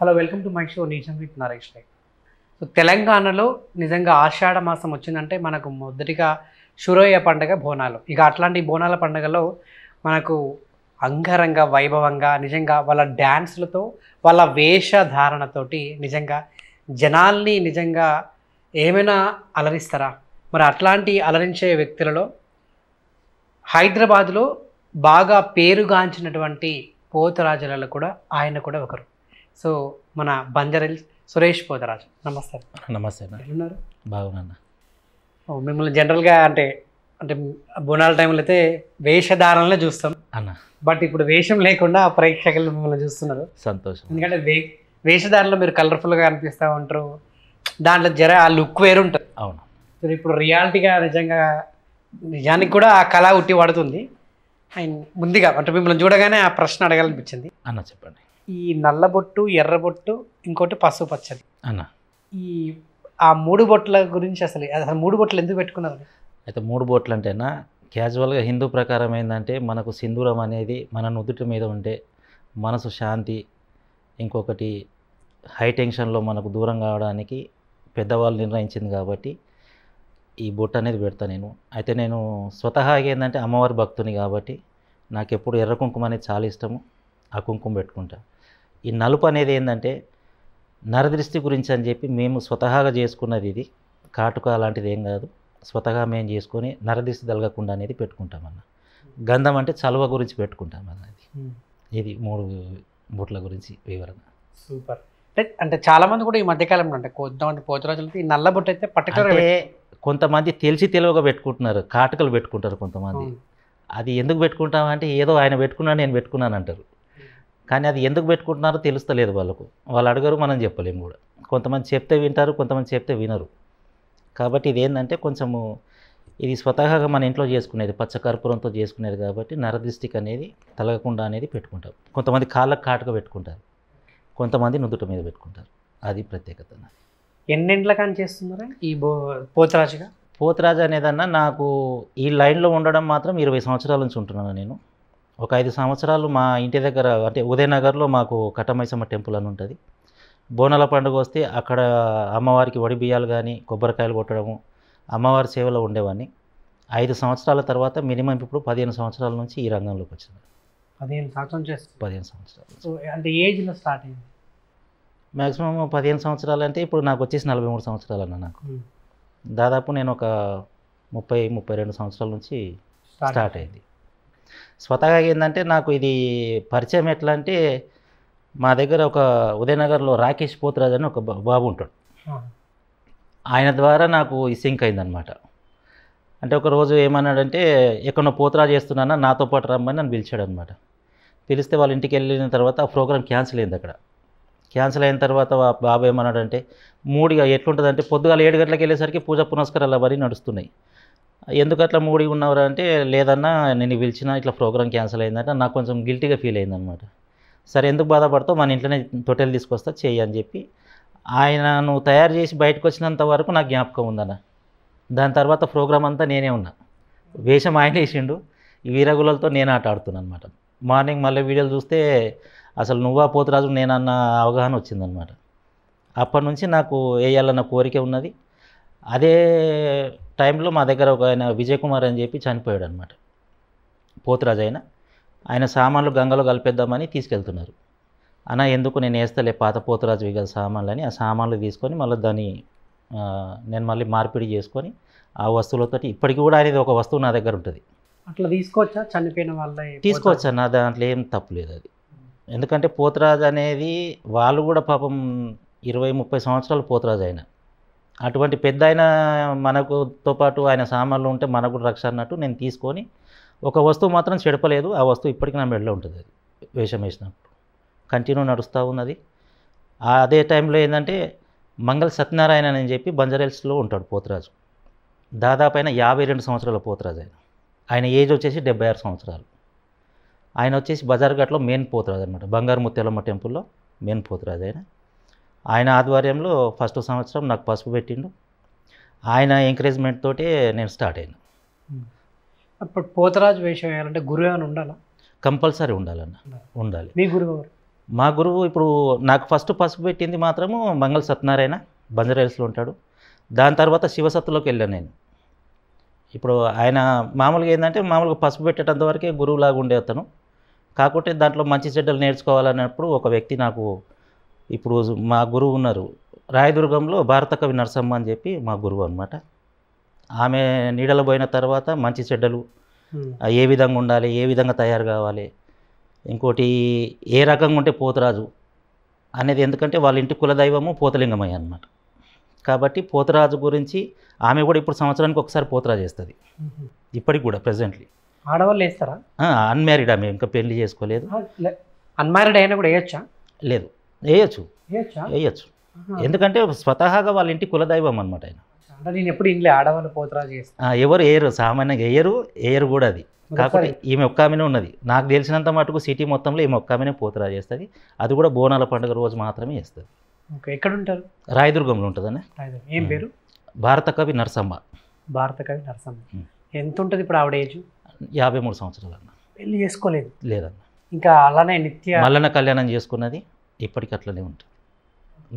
hello welcome to my show nation with Naresh Rai so తెలంగాణలో నిజంగా ఆషాఢ మాసం వచ్చిందంటే మనకు మొదటిగా షురయ్య పండగ బోనాలు ఇక అట్లాంటి బోనాల పండగలో మనకు అంగరంగ వైభవంగా నిజంగా వాళ్ళ డ్యాన్స్లతో వాళ్ళ వేషధారణతోటి నిజంగా జనాల్ని నిజంగా ఏమైనా అలరిస్తారా మరి అట్లాంటి అలరించే వ్యక్తులలో హైదరాబాద్లో బాగా పేరుగాంచినటువంటి పోతరాజులలో కూడా ఆయన కూడా ఒకరు సో మన బంజరల్ సురేష్ పోదరాజు నమస్తే నమస్తే ఉన్నారు బాగున్నా మిమ్మల్ని జనరల్గా అంటే అంటే బోనాల టైంలో అయితే వేషధారణలే చూస్తాం అన్న బట్ ఇప్పుడు వేషం లేకుండా ప్రేక్షకులు మిమ్మల్ని చూస్తున్నారు సంతోషం ఎందుకంటే వే వేషధారణలో మీరు కలర్ఫుల్గా అనిపిస్తూ ఉంటారు దాంట్లో జర ఆ లుక్ వేరుంటుంది అవును ఇప్పుడు రియాలిటీగా నిజంగా నిజానికి కూడా ఆ కళ ఉట్టి పడుతుంది అండ్ ముందుగా అంటే మిమ్మల్ని చూడగానే ఆ ప్రశ్న అడగాలనిపించింది అన్న చెప్పండి ఈ నల్లబొట్టు ఎర్రబొట్టు ఇంకోటి పసుపు పచ్చడి అన్న ఈ ఆ మూడు బొట్ల గురించి అసలు అసలు మూడు బొట్లు ఎందుకు పెట్టుకున్నారు అయితే మూడు బొట్లు అంటేనా క్యాజువల్గా హిందూ ప్రకారం ఏంటంటే మనకు సింధూరం అనేది మన నుదుటి మీద ఉంటే మనసు శాంతి ఇంకొకటి హై టెన్షన్లో మనకు దూరం కావడానికి పెద్దవాళ్ళు నిర్ణయించింది కాబట్టి ఈ బొట్టు అనేది పెడతాను నేను అయితే నేను స్వతహాగా ఏంటంటే అమ్మవారి భక్తుని కాబట్టి నాకు ఎప్పుడు ఎర్ర కుంకుమ అనేది చాలా ఇష్టము ఆ కుంకుమ పెట్టుకుంటాను ఈ నలుపు అనేది ఏంటంటే నరదృష్టి గురించి అని చెప్పి మేము స్వతహాగా చేసుకున్నది ఇది కాటుక అలాంటిది ఏం కాదు స్వతహా మేము చేసుకొని నరదృష్టి తలగకుండా అనేది పెట్టుకుంటామన్న గంధం అంటే చలువ గురించి పెట్టుకుంటాం ఇది ఇది మూడు బుట్ల గురించి వివరణ సూపర్ అంటే అంటే చాలామంది కూడా ఈ మధ్యకాలంలో అంటే కొంతమంది పోతు రోజులు ఈ నల్ల బుట్ట అయితే పర్టికులర్ కొంతమంది తెలిసి తెలివిగా పెట్టుకుంటున్నారు కాటుకలు పెట్టుకుంటారు కొంతమంది అది ఎందుకు పెట్టుకుంటామంటే ఏదో ఆయన పెట్టుకున్నా నేను పెట్టుకున్నాను అంటారు కానీ అది ఎందుకు పెట్టుకుంటున్నారో తెలుస్తలేదు వాళ్ళకు వాళ్ళు అడగరు మనం చెప్పలేము కూడా కొంతమంది చెప్తే వింటారు కొంతమంది చెప్తే వినరు కాబట్టి ఇది ఏంటంటే కొంచెము ఇది స్వతహాగా మన ఇంట్లో చేసుకునేది పచ్చకర్పూరంతో చేసుకునేది కాబట్టి నరదిష్టిక్ అనేది తలగకుండా అనేది పెట్టుకుంటారు కొంతమంది కాళ్ళకు కాటుక పెట్టుకుంటారు కొంతమంది నుదుట మీద పెట్టుకుంటారు అది ప్రత్యేకత ఎన్నింటికని కానీ చేస్తున్నారా ఈ బో పోతరాజుగా పోతరాజు అనేదన్నా నాకు ఈ లైన్లో ఉండడం మాత్రం ఇరవై సంవత్సరాల నుంచి ఉంటున్నాను నేను ఒక ఐదు సంవత్సరాలు మా ఇంటి దగ్గర అంటే ఉదయనగర్లో మాకు కట్టమైసమ్మ టెంపుల్ అని ఉంటుంది బోనాల పండుగ వస్తే అక్కడ అమ్మవారికి వడి బియ్యాలు కానీ కొబ్బరికాయలు కొట్టడము అమ్మవారి సేవలో ఉండేవాడిని ఐదు సంవత్సరాల తర్వాత మినిమం ఇప్పుడు పదిహేను సంవత్సరాల నుంచి ఈ రంగంలోకి వచ్చింది పదిహేను సంవత్సరం చేస్తుంది పదిహేను సంవత్సరాలు అంటే ఏజ్లో స్టార్ట్ అయింది మ్యాక్సిమం పదిహేను సంవత్సరాలు అంటే ఇప్పుడు నాకు వచ్చేసి నలభై మూడు సంవత్సరాలు అన్న నాకు దాదాపు నేను ఒక ముప్పై ముప్పై రెండు సంవత్సరాల నుంచి స్టార్ట్ అయింది స్వతహాగా ఏంటంటే నాకు ఇది పరిచయం ఎట్లా అంటే మా దగ్గర ఒక ఉదయనగర్లో రాకేష్ పోతరాజ్ అని ఒక బాబు ఉంటాడు ఆయన ద్వారా నాకు ఈ సింక్ అయిందనమాట అంటే ఒకరోజు ఏమన్నాడంటే ఎక్కడో పోతరా చేస్తున్నానా నాతో పాటు రమ్మని నన్ను పిలిచాడు అనమాట పిలిస్తే వాళ్ళ ఇంటికి వెళ్ళిన తర్వాత ఆ ప్రోగ్రామ్ క్యాన్సిల్ అయింది అక్కడ క్యాన్సిల్ అయిన తర్వాత బాబు ఏమన్నాడంటే మూడుగా ఎట్లుంటుందంటే పొద్దుగాల ఏడు గంటలకు వెళ్ళేసరికి పూజ పునస్కారాలు అవన్నీ నడుస్తున్నాయి ఎందుకు అట్లా మూడి ఉన్నవరా అంటే లేదన్నా నేను పిలిచిన ఇట్లా ప్రోగ్రామ్ క్యాన్సిల్ అయిందంటే నాకు కొంచెం గిల్టీగా ఫీల్ అయిందనమాట సరే ఎందుకు బాధపడతావు మన ఇంట్లోనే తొట్టెలు తీసుకొస్తా చెయ్యి అని చెప్పి ఆయన నువ్వు తయారు చేసి బయటకు వచ్చినంత వరకు నాకు జ్ఞాపకం ఉందన్న దాని తర్వాత ప్రోగ్రామ్ అంతా నేనే ఉన్నా వేషం ఆయన వేసిండు వీరగులతో నేను ఆట ఆడుతున్నాను అనమాట మార్నింగ్ మళ్ళీ వీడియోలు చూస్తే అసలు నువ్వా పోతురాజు నేనన్న అవగాహన వచ్చిందనమాట అప్పటి నుంచి నాకు వేయాలన్న కోరిక ఉన్నది అదే టైంలో మా దగ్గర ఒక ఆయన విజయ్ కుమార్ అని చెప్పి చనిపోయాడు అనమాట పోతురాజు ఆయన ఆయన సామాన్లు గంగలో కలిపేద్దామని తీసుకెళ్తున్నారు అన్న ఎందుకు నేను వేస్తలే పాత పోతురాజు గల సామాన్లు అని ఆ సామాన్లు తీసుకొని మళ్ళీ దాన్ని నేను మళ్ళీ మార్పిడి చేసుకొని ఆ వస్తువులతో ఇప్పటికి కూడా అనేది ఒక వస్తువు నా దగ్గర ఉంటుంది అట్లా తీసుకోవచ్చా చనిపోయిన వాళ్ళ తీసుకోవచ్చా నా దాంట్లో ఏం తప్పు లేదు అది ఎందుకంటే పోతురాజు అనేది వాళ్ళు కూడా పాపం ఇరవై ముప్పై సంవత్సరాలు పోతురాజు అయినా అటువంటి పెద్ద ఆయన మనకుతో పాటు ఆయన సామాన్లు ఉంటే మనకు కూడా రక్ష అన్నట్టు నేను తీసుకొని ఒక వస్తువు మాత్రం చెడపలేదు ఆ వస్తువు ఇప్పటికీ నా మెడలో ఉంటుంది అది వేషం వేసినప్పుడు కంటిన్యూ నడుస్తూ ఉన్నది అదే టైంలో ఏంటంటే మంగళ సత్యనారాయణ అని చెప్పి బంజారెల్స్లో ఉంటాడు పోతరాజు దాదాపు ఆయన యాభై రెండు సంవత్సరాల పోతరాజు ఆయన ఆయన ఏజ్ వచ్చేసి డెబ్బై ఆరు సంవత్సరాలు ఆయన వచ్చేసి బజార్ఘాట్లో మెయిన్ పోతరాజు అనమాట బంగారు ముత్యాలమ్మ టెంపుల్లో మెయిన్ పోతరాజు ఆయన ఆయన ఆధ్వర్యంలో ఫస్ట్ సంవత్సరం నాకు పసుపు పెట్టిండు ఆయన ఎంకరేజ్మెంట్ తోటే నేను స్టార్ట్ అయ్యాను అప్పుడు పోతరాజు వేషం వేయాలంటే గురువు ఏమైనా ఉండాలా కంపల్సరీ ఉండాలన్న ఉండాలి మీ గురువు మా గురువు ఇప్పుడు నాకు ఫస్ట్ పసుపు పెట్టింది మాత్రము మంగళ సత్యనారాయణ బంజరేల్స్లో ఉంటాడు దాని తర్వాత శివసత్తులోకి వెళ్ళాను నేను ఇప్పుడు ఆయన మామూలుగా ఏంటంటే మామూలుగా పసుపు పెట్టేటంత వరకే గురువులాగా ఉండే అతను కాకుంటే దాంట్లో మంచి చెడ్డలు నేర్చుకోవాలన్నప్పుడు ఒక వ్యక్తి నాకు ఇప్పుడు మా గురువు ఉన్నారు రాయదుర్గంలో భారతకవి నరసమ్మ అని చెప్పి మా గురువు అనమాట ఆమె నీడలో పోయిన తర్వాత మంచి చెడ్డలు ఏ విధంగా ఉండాలి ఏ విధంగా తయారు కావాలి ఇంకోటి ఏ రకంగా ఉంటే పోతరాజు అనేది ఎందుకంటే వాళ్ళ ఇంటి కులదైవము పోతలింగమయ్య అనమాట కాబట్టి పోతరాజు గురించి ఆమె కూడా ఇప్పుడు సంవత్సరానికి ఒకసారి పోతరాజు వేస్తుంది ఇప్పటికి కూడా ప్రజెంట్లీ ఆడవాళ్ళు వేస్తారా అన్మ్యారీడ్ ఆమె ఇంకా పెళ్లి చేసుకోలేదు అన్మ్యారీడ్ అయినా కూడా వేయొచ్చా లేదు వేయచ్చు వేయచ్చు ఎందుకంటే స్వతహాగా వాళ్ళ ఇంటి కులదైవం అనమాట ఆయన ఎప్పుడు ఇంట్లో ఆడవాళ్ళు పోతరా చేస్తా ఎవరు వేయరు సామాన్యంగా వేయరు వేయరు కూడా అది కాకపోతే ఈమె ఒక్క ఆమెనే ఉన్నది నాకు తెలిసినంత మటుకు సిటీ మొత్తంలో ఈమె ఒక్క ఆమెనే పోతరా చేస్తుంది అది కూడా బోనాల పండుగ రోజు మాత్రమే చేస్తుంది ఎక్కడ ఉంటారు రాయదుర్గంలో ఉంటుందనే ఏం పేరు భారత కవి నరసమ్మ భారత కవి నరసమ్మ ఎంత ఉంటుంది ఇప్పుడు ఆవిడ ఏజ్ యాభై మూడు సంవత్సరాలు అన్న పెళ్లి చేసుకోలేదు లేదన్న ఇంకా అలానే నిత్య మల్లన కళ్యాణం చేసుకున్నది ఇప్పటికీ అట్లనే ఉంటుంది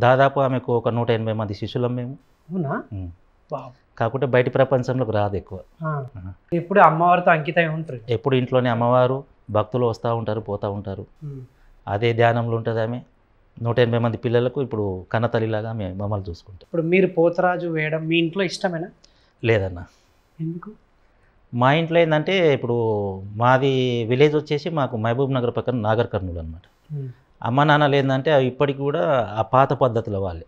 దాదాపు ఆమెకు ఒక నూట ఎనభై మంది శిష్యులం మేము కాకుంటే బయట ప్రపంచంలోకి రాదు ఎక్కువ ఇప్పుడు అమ్మవారితో అంకితం ఉంటారు ఎప్పుడు ఇంట్లోనే అమ్మవారు భక్తులు వస్తూ ఉంటారు పోతూ ఉంటారు అదే ధ్యానంలో ఉంటుంది ఆమె నూట ఎనభై మంది పిల్లలకు ఇప్పుడు కన్నతల్లిలాగా మేము మమ్మల్ని చూసుకుంటాం ఇప్పుడు మీరు పోతరాజు వేయడం మీ ఇంట్లో ఇష్టమేనా లేదన్నా ఎందుకు మా ఇంట్లో ఏంటంటే ఇప్పుడు మాది విలేజ్ వచ్చేసి మాకు మహబూబ్ నగర్ పక్కన నాగర్ కర్నూలు అనమాట అమ్మ నాన్నలు ఏంటంటే ఇప్పటికి కూడా ఆ పాత పద్ధతుల వాళ్ళే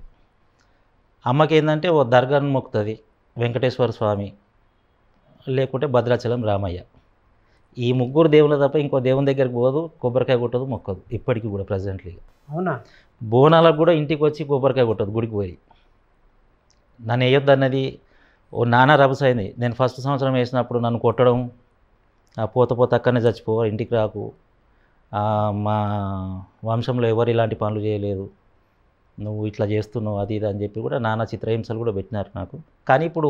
అమ్మకి ఏంటంటే ఓ దర్గాను మొక్కుతుంది వెంకటేశ్వర స్వామి లేకుంటే భద్రాచలం రామయ్య ఈ ముగ్గురు దేవుల తప్ప ఇంకో దేవుని దగ్గరికి పోదు కొబ్బరికాయ కొట్టదు మొక్కదు ఇప్పటికీ కూడా ప్రజెంట్లీ అవునా బోనాలకు కూడా ఇంటికి వచ్చి కొబ్బరికాయ కొట్టదు గుడికి పోయి నన్ను వేయొద్దు అన్నది ఓ నానా రభస అయింది నేను ఫస్ట్ సంవత్సరం వేసినప్పుడు నన్ను కొట్టడం ఆ పోత పోత అక్కడనే చచ్చిపో ఇంటికి రాకు మా వంశంలో ఎవరు ఇలాంటి పనులు చేయలేరు నువ్వు ఇట్లా చేస్తున్నావు అది ఇది అని చెప్పి కూడా నానా చిత్రహింసలు కూడా పెట్టినారు నాకు కానీ ఇప్పుడు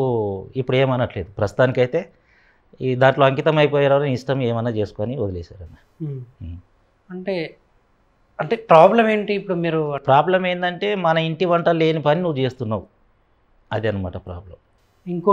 ఇప్పుడు ఏమనట్లేదు ప్రస్తుతానికైతే ఈ దాంట్లో అంకితం అయిపోయారని ఇష్టం ఏమన్నా చేసుకొని వదిలేశారన్న అంటే అంటే ప్రాబ్లం ఏంటి ఇప్పుడు మీరు ప్రాబ్లం ఏంటంటే మన ఇంటి వంట లేని పని నువ్వు చేస్తున్నావు అదే అనమాట ప్రాబ్లం ఇంకో